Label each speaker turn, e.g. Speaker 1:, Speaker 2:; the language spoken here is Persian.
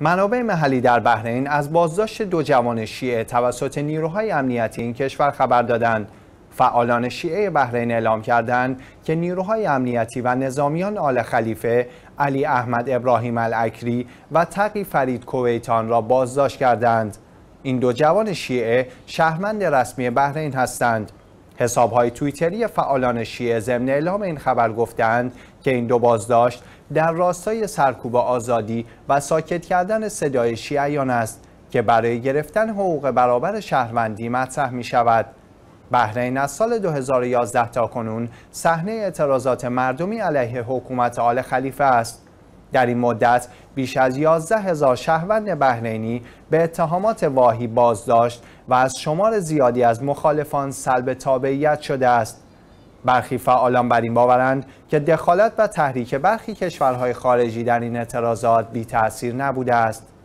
Speaker 1: منابع محلی در بحرین از بازداشت دو جوان شیعه توسط نیروهای امنیتی این کشور خبر دادند فعالان شیعه بحرین اعلام کردند که نیروهای امنیتی و نظامیان آل خلیفه علی احمد ابراهیم الاکری و تقی فرید کویتان را بازداشت کردند این دو جوان شیعه شهروند رسمی بحرین هستند حساب های توییتری فعالان شیعه ضمن اعلام این خبر گفتند که این دو بازداشت در راستای سرکوب آزادی و ساکت کردن صدای شیعیان است که برای گرفتن حقوق برابر شهروندی مطرح می شود. بحرین از سال 2011 تا کنون صحنه اعتراضات مردمی علیه حکومت آل خلیفه است. در این مدت بیش از 11 هزار شهروند بحرینی به اتهامات واهی بازداشت و از شمار زیادی از مخالفان سلب تابعیت شده است برخی فعالان بر این باورند که دخالت و تحریک برخی کشورهای خارجی در این اعتراضات بی تأثیر نبوده است